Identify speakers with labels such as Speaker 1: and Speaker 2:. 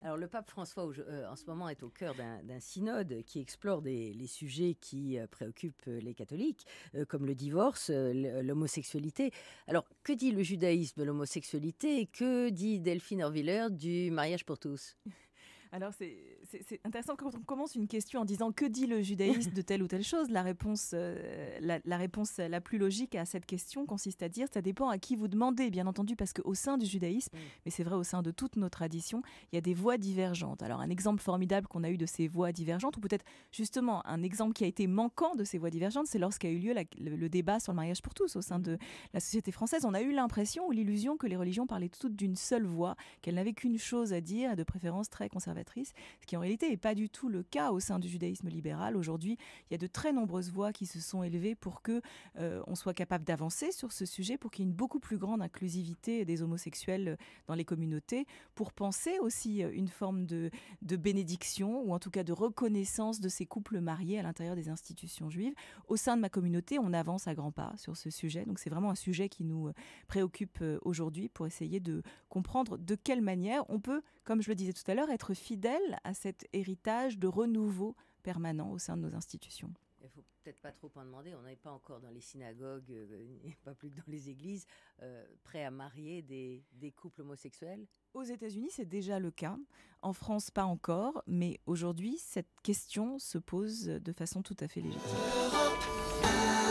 Speaker 1: Alors le pape François euh, en ce moment est au cœur d'un synode qui explore des, les sujets qui euh, préoccupent euh, les catholiques, comme le divorce, l'homosexualité. Alors que dit le judaïsme de l'homosexualité et Que dit Delphine Orwiller du mariage pour tous
Speaker 2: alors c'est intéressant quand on commence une question en disant que dit le judaïsme de telle ou telle chose. La réponse, euh, la, réponse la plus logique à cette question consiste à dire ça dépend à qui vous demandez, bien entendu, parce qu'au sein du judaïsme, mm. mais c'est vrai au sein de toutes nos traditions, il y a des voix divergentes. Alors un exemple formidable qu'on a eu de ces voix divergentes, ou peut-être justement un exemple qui a été manquant de ces voix divergentes, c'est lorsqu'a eu lieu le, débat sur le mariage pour tous au sein de la société française. On a eu l'impression ou l'illusion que les religions parlaient toutes d'une seule voix, qu'elles n'avaient qu'une chose à dire, et de préférence très conservatrice ce qui en réalité n'est pas du tout le cas au sein du judaïsme libéral. Aujourd'hui, il y a de très nombreuses voix qui se sont élevées pour que euh, on soit capable d'avancer sur ce sujet, pour qu'il y ait une beaucoup plus grande inclusivité des homosexuels euh, dans les communautés, pour penser aussi euh, une forme de, de bénédiction ou en tout cas de reconnaissance de ces couples mariés à l'intérieur des institutions juives. Au sein de ma communauté, on avance à grands pas sur ce sujet. Donc c'est vraiment un sujet qui nous préoccupe aujourd'hui pour essayer de comprendre de quelle manière on peut, comme je le disais tout à l'heure, être fidèle à cet héritage de renouveau permanent au sein de nos institutions.
Speaker 1: Il ne faut peut-être pas trop en demander. On n'est pas encore dans les synagogues, euh, euh, pas plus que dans les églises, euh, prêts à marier des, des couples homosexuels.
Speaker 2: Aux États-Unis, c'est déjà le cas. En France, pas encore. Mais aujourd'hui, cette question se pose de façon tout à fait
Speaker 1: légitime.